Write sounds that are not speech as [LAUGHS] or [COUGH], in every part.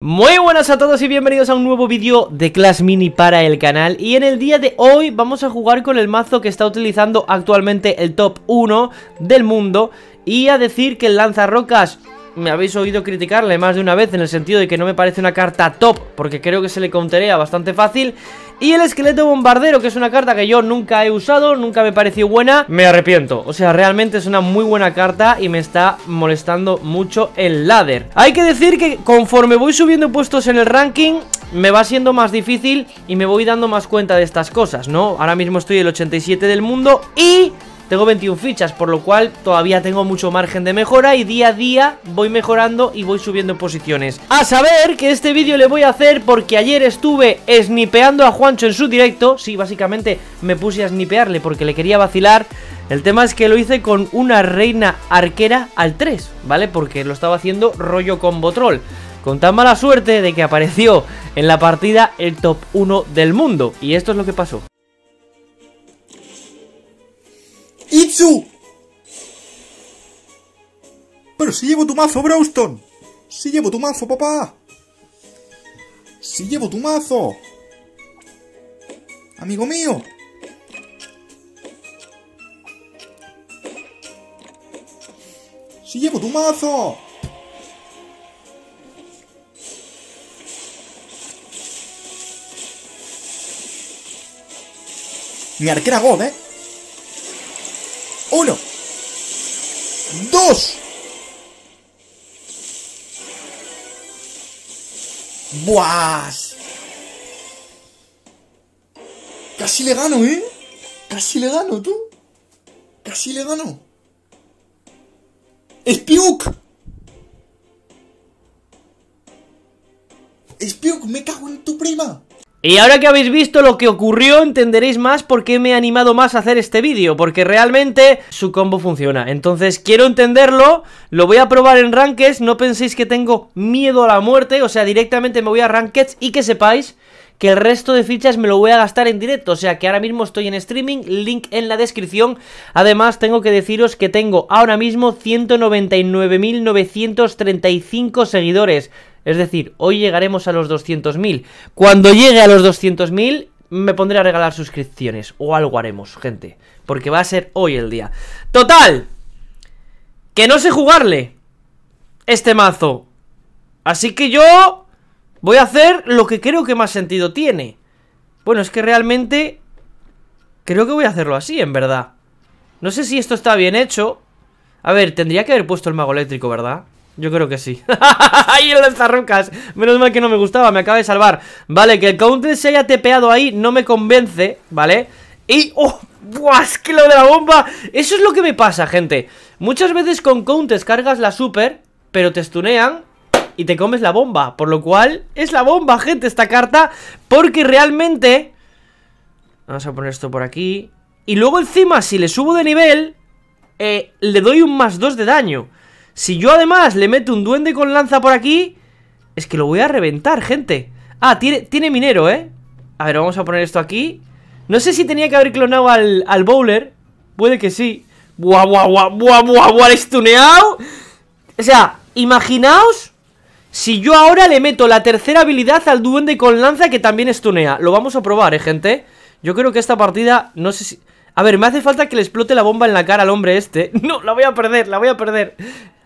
Muy buenas a todos y bienvenidos a un nuevo vídeo de Clash Mini para el canal Y en el día de hoy vamos a jugar con el mazo que está utilizando actualmente el top 1 del mundo Y a decir que el lanzarrocas me habéis oído criticarle más de una vez en el sentido de que no me parece una carta top, porque creo que se le contaría bastante fácil. Y el esqueleto bombardero, que es una carta que yo nunca he usado, nunca me pareció buena, me arrepiento. O sea, realmente es una muy buena carta y me está molestando mucho el ladder. Hay que decir que conforme voy subiendo puestos en el ranking... Me va siendo más difícil y me voy dando más cuenta de estas cosas, ¿no? Ahora mismo estoy el 87 del mundo y tengo 21 fichas, por lo cual todavía tengo mucho margen de mejora y día a día voy mejorando y voy subiendo posiciones. A saber que este vídeo le voy a hacer porque ayer estuve snipeando a Juancho en su directo. Sí, básicamente me puse a snipearle porque le quería vacilar. El tema es que lo hice con una reina arquera al 3, ¿vale? Porque lo estaba haciendo rollo combo troll con tan mala suerte de que apareció en la partida el top 1 del mundo. Y esto es lo que pasó. ¡Itsu! Pero si llevo tu mazo, Broughton. Si llevo tu mazo, papá. Si llevo tu mazo. Amigo mío. Si llevo tu mazo. Mi arquera God, eh. Uno. Dos. Buas. Casi le gano, ¿eh? Casi le gano, tú. Casi le gano. ¡Espiuk! ¡Espiuk! ¡Me cago en tu prima! Y ahora que habéis visto lo que ocurrió, entenderéis más por qué me he animado más a hacer este vídeo, porque realmente su combo funciona. Entonces quiero entenderlo, lo voy a probar en Rankeds, no penséis que tengo miedo a la muerte, o sea, directamente me voy a Rankeds y que sepáis que el resto de fichas me lo voy a gastar en directo, o sea que ahora mismo estoy en streaming, link en la descripción. Además, tengo que deciros que tengo ahora mismo 199.935 seguidores. Es decir, hoy llegaremos a los 200.000. Cuando llegue a los 200.000, me pondré a regalar suscripciones. O algo haremos, gente. Porque va a ser hoy el día. Total. Que no sé jugarle. Este mazo. Así que yo voy a hacer lo que creo que más sentido tiene. Bueno, es que realmente... Creo que voy a hacerlo así, en verdad. No sé si esto está bien hecho. A ver, tendría que haber puesto el mago eléctrico, ¿verdad? Yo creo que sí [LAUGHS] Ahí en las Menos mal que no me gustaba, me acaba de salvar Vale, que el counter se haya tepeado ahí No me convence, ¿vale? Y... ¡Oh! ¡Buah! Es que lo de la bomba Eso es lo que me pasa, gente Muchas veces con counters cargas la super Pero te stunean y te comes la bomba Por lo cual, es la bomba, gente, esta carta Porque realmente Vamos a poner esto por aquí Y luego encima, si le subo de nivel eh, Le doy un más 2 de daño si yo además le meto un duende con lanza por aquí, es que lo voy a reventar, gente. Ah, tiene, minero, ¿eh? A ver, vamos a poner esto aquí. No sé si tenía que haber clonado al, bowler. Puede que sí. Buah, buah, buah, buah, buah, buah, estuneado. O sea, imaginaos si yo ahora le meto la tercera habilidad al duende con lanza que también estunea. Lo vamos a probar, ¿eh, gente? Yo creo que esta partida, no sé si... A ver, me hace falta que le explote la bomba en la cara al hombre este. [LAUGHS] No, la voy a perder, la voy a perder.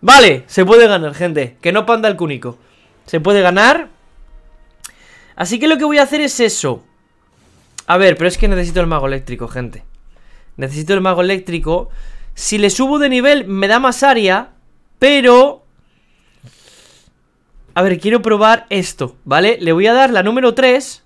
Vale, se puede ganar, gente Que no panda el cúnico Se puede ganar Así que lo que voy a hacer es eso A ver, pero es que necesito el mago eléctrico, gente Necesito el mago eléctrico Si le subo de nivel me da más área Pero... A ver, quiero probar esto, ¿vale? Le voy a dar la número 3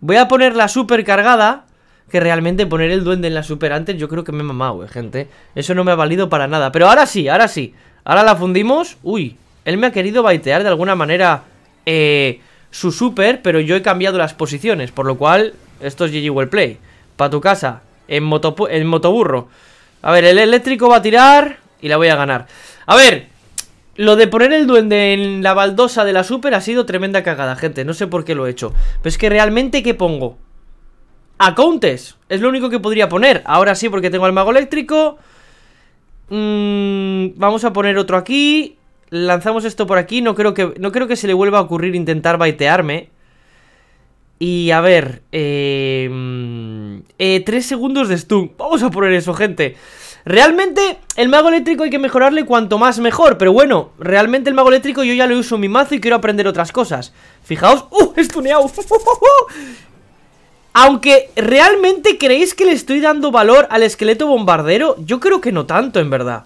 Voy a poner la super cargada que realmente poner el duende en la super antes yo creo que me he mamado, eh, gente. Eso no me ha valido para nada. Pero ahora sí, ahora sí. Ahora la fundimos. Uy, él me ha querido baitear de alguna manera eh, su super, pero yo he cambiado las posiciones. Por lo cual, esto es GG Well Play. Pa' tu casa, en, en motoburro. A ver, el eléctrico va a tirar y la voy a ganar. A ver, lo de poner el duende en la baldosa de la super ha sido tremenda cagada, gente. No sé por qué lo he hecho. Pero es que realmente, ¿qué pongo? A Countess. Es lo único que podría poner. Ahora sí, porque tengo al mago eléctrico. Mmm, vamos a poner otro aquí. Lanzamos esto por aquí. No creo que, no creo que se le vuelva a ocurrir intentar baitearme. Y a ver, eh, mm, eh, tres segundos de stun. Vamos a poner eso, gente. Realmente el mago eléctrico hay que mejorarle cuanto más mejor, pero bueno, realmente el mago eléctrico yo ya lo uso en mi mazo y quiero aprender otras cosas. Fijaos, ¡uh! ¡Estuneado! [LAUGHS] Aunque realmente creéis que le estoy dando valor al esqueleto bombardero, yo creo que no tanto, en verdad.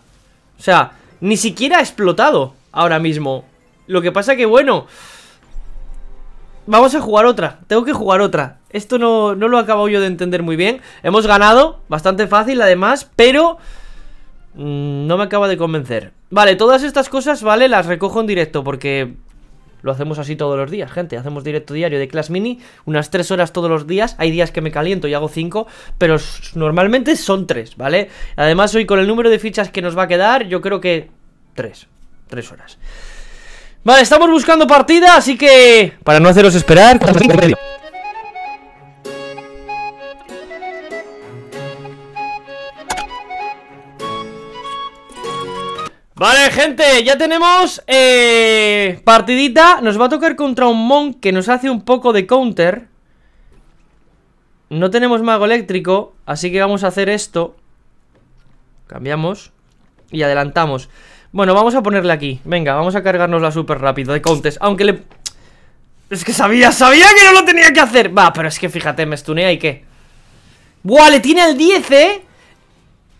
O sea, ni siquiera ha explotado ahora mismo. Lo que pasa que, bueno... Vamos a jugar otra, tengo que jugar otra Esto no, no lo acabo yo de entender muy bien Hemos ganado, bastante fácil además Pero... Mm, no me acaba de convencer Vale, todas estas cosas, vale, las recojo en directo Porque lo hacemos así todos los días, gente. Hacemos directo diario de Clash Mini, unas 3 horas todos los días. Hay días que me caliento y hago cinco pero normalmente son tres, ¿vale? Además, hoy con el número de fichas que nos va a quedar, yo creo que 3. 3 horas. Vale, estamos buscando partida, así que... Para no haceros esperar... Vale, gente, ya tenemos... Eh partidita, nos va a tocar contra un Monk que nos hace un poco de counter No tenemos mago eléctrico, así que vamos a hacer esto Cambiamos Y adelantamos Bueno, vamos a ponerle aquí, venga, vamos a cargarnos la super rápido de counters, Aunque le... Es que sabía, sabía que no lo tenía que hacer Va, pero es que fíjate, me stunea y qué Buah, le tiene el 10, eh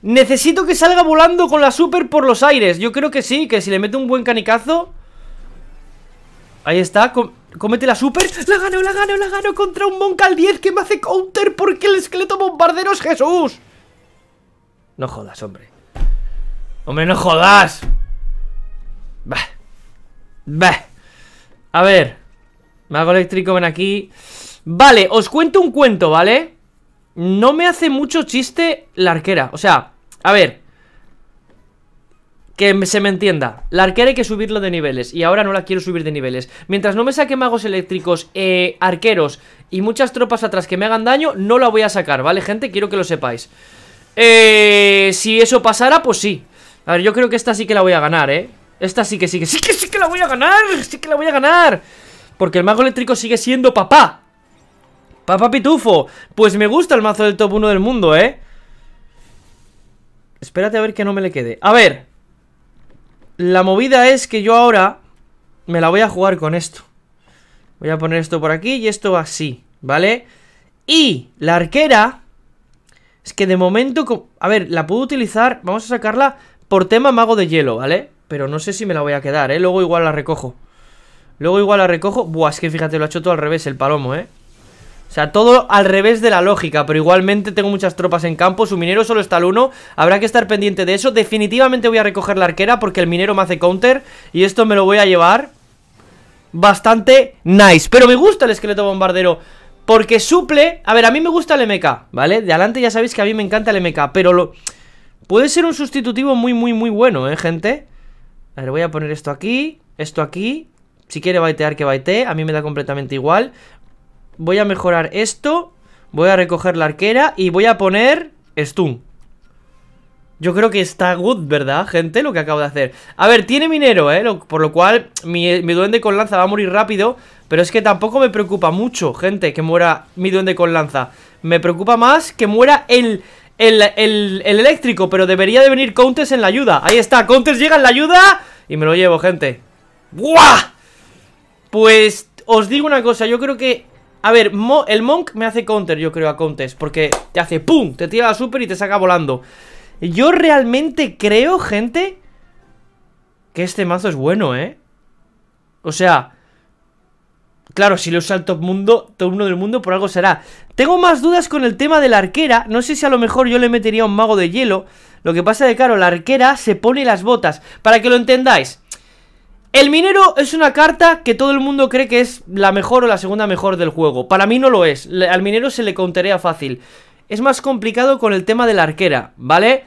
Necesito que salga volando con la super por los aires Yo creo que sí, que si le mete un buen canicazo Ahí está, comete la super La gano, la gano, la gano contra un monk al 10 Que me hace counter porque el esqueleto bombardero es Jesús No jodas, hombre Hombre, no jodas Bah Bah A ver Mago eléctrico, ven aquí Vale, os cuento un cuento, ¿vale? No me hace mucho chiste la arquera O sea, a ver que se me entienda, la arquera hay que subirlo de niveles Y ahora no la quiero subir de niveles Mientras no me saque magos eléctricos, eh, arqueros Y muchas tropas atrás que me hagan daño No la voy a sacar, ¿vale gente? Quiero que lo sepáis eh, Si eso pasara, pues sí A ver, yo creo que esta sí que la voy a ganar, ¿eh? Esta sí que sí que sí que sí que la voy a ganar Sí que la voy a ganar Porque el mago eléctrico sigue siendo papá Papá Pitufo Pues me gusta el mazo del top 1 del mundo, ¿eh? Espérate a ver que no me le quede A ver la movida es que yo ahora me la voy a jugar con esto. Voy a poner esto por aquí y esto así, ¿vale? Y la arquera... Es que de momento... A ver, la puedo utilizar... Vamos a sacarla por tema mago de hielo, ¿vale? Pero no sé si me la voy a quedar, ¿eh? Luego igual la recojo. Luego igual la recojo. Buah, es que fíjate, lo ha hecho todo al revés el palomo, ¿eh? O sea, todo al revés de la lógica, pero igualmente tengo muchas tropas en campo, su minero solo está al 1, habrá que estar pendiente de eso, definitivamente voy a recoger la arquera porque el minero me hace counter y esto me lo voy a llevar bastante nice, pero me gusta el esqueleto bombardero porque suple, a ver, a mí me gusta el MK, ¿vale? De adelante ya sabéis que a mí me encanta el MK, pero lo... puede ser un sustitutivo muy, muy, muy bueno, ¿eh, gente? A ver, voy a poner esto aquí, esto aquí, si quiere baitear, que baitee, a mí me da completamente igual Voy a mejorar esto Voy a recoger la arquera y voy a poner stun Yo creo que está good, ¿verdad, gente? Lo que acabo de hacer A ver, tiene minero, ¿eh? por lo cual mi, duende con lanza va a morir rápido Pero es que tampoco me preocupa mucho, gente Que muera mi duende con lanza Me preocupa más que muera el... El, el, el eléctrico, pero debería de venir Countess en la ayuda Ahí está, Countess llega en la ayuda Y me lo llevo, gente ¡Buah! Pues os digo una cosa, yo creo que a ver, el Monk me hace counter, yo creo, a Contest Porque te hace ¡pum! Te tira la super y te saca volando Yo realmente creo, gente Que este mazo es bueno, ¿eh? O sea Claro, si lo usa el top mundo, uno del mundo, por algo será. Tengo más dudas con el tema de la arquera. No sé si a lo mejor yo le metería un mago de hielo. Lo que pasa es que, claro, la arquera se pone las botas. Para que lo entendáis. El minero es una carta que todo el mundo cree que es la mejor o la segunda mejor del juego. Para mí no lo es. Al minero se le contaría fácil. Es más complicado con el tema de la arquera, ¿vale?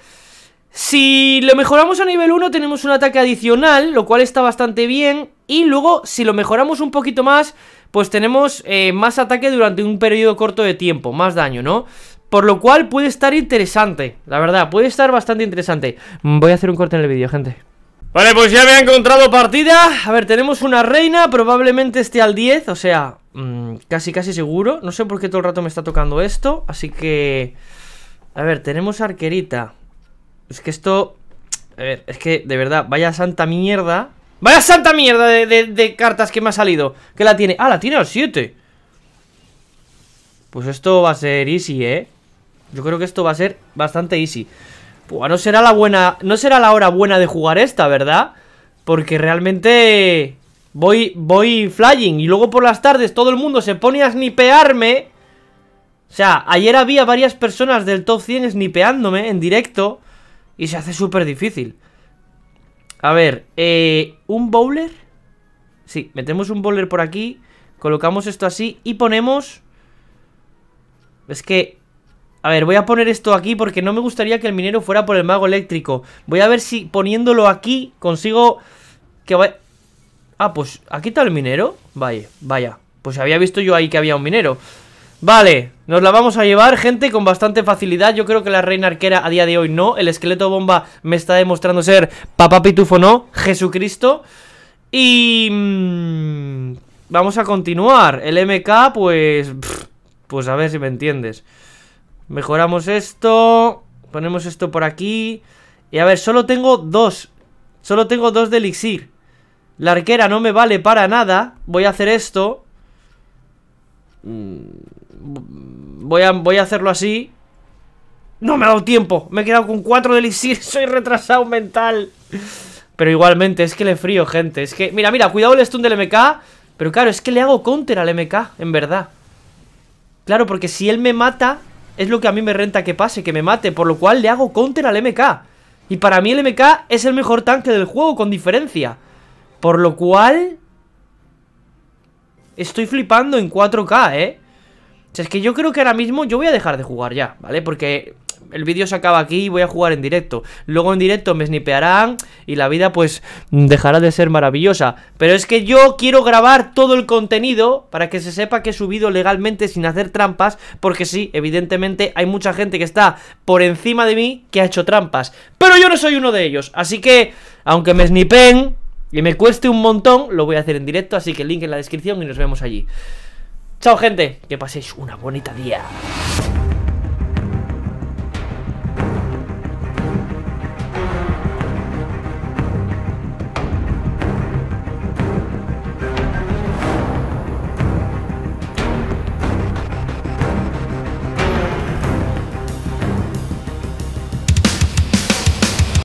Si lo mejoramos a nivel 1 tenemos un ataque adicional, lo cual está bastante bien. Y luego, si lo mejoramos un poquito más, pues tenemos eh, más ataque durante un periodo corto de tiempo, más daño, ¿no? Por lo cual puede estar interesante, la verdad, puede estar bastante interesante. Voy a hacer un corte en el vídeo, gente. Vale, pues ya me ha encontrado partida A ver, tenemos una reina, probablemente esté al 10 O sea, mm, casi casi seguro No sé por qué todo el rato me está tocando esto Así que... A ver, tenemos arquerita Es que esto... A ver, es que de verdad, vaya santa mierda Vaya santa mierda de, de cartas que me ha salido Que la tiene... Ah, la tiene al 7 Pues esto va a ser easy, eh Yo creo que esto va a ser bastante easy no será la buena. No será la hora buena de jugar esta, ¿verdad? Porque realmente. Voy, voy flying. Y luego por las tardes todo el mundo se pone a snipearme. O sea, ayer había varias personas del top 100 snipeándome en directo. Y se hace súper difícil. A ver, eh, ¿un bowler? Sí, metemos un bowler por aquí. Colocamos esto así y ponemos... Es que a ver, voy a poner esto aquí porque no me gustaría que el minero fuera por el mago eléctrico. Voy a ver si poniéndolo aquí consigo que vaya... Ah, pues aquí está el minero. Vaya, vaya. Pues había visto yo ahí que había un minero. Vale, nos la vamos a llevar, gente, con bastante facilidad. Yo creo que la reina arquera a día de hoy no. El esqueleto bomba me está demostrando ser papá pitufo no, Jesucristo. Y... Mm, vamos a continuar. El MK, pues... pues a ver si me entiendes. Mejoramos esto. Ponemos esto por aquí. Y a ver, solo tengo dos. Solo tengo dos de elixir. La arquera no me vale para nada. Voy a hacer esto. Mm, voy a, voy a hacerlo así. No me ha dado tiempo. Me he quedado con cuatro de elixir. [LAUGHS] Soy retrasado mental. Pero igualmente, es que le frío, gente. Es que, mira, mira, cuidado el stun del MK. Pero claro, es que le hago counter al MK, en verdad. Claro, porque si él me mata, es lo que a mí me renta que pase, que me mate, por lo cual le hago counter al MK. Y para mí el MK es el mejor tanque del juego, con diferencia. Por lo cual... Estoy flipando en 4K, ¿eh? O sea, es que yo creo que ahora mismo yo voy a dejar de jugar ya, ¿vale? Porque el vídeo se acaba aquí y voy a jugar en directo. Luego en directo me snipearán y la vida pues dejará de ser maravillosa. Pero es que yo quiero grabar todo el contenido para que se sepa que he subido legalmente sin hacer trampas. Porque sí, evidentemente hay mucha gente que está por encima de mí que ha hecho trampas. Pero yo no soy uno de ellos. Así que, aunque me snipen y me cueste un montón, lo voy a hacer en directo. Así que link en la descripción y nos vemos allí. Chao gente, que paséis una bonita día.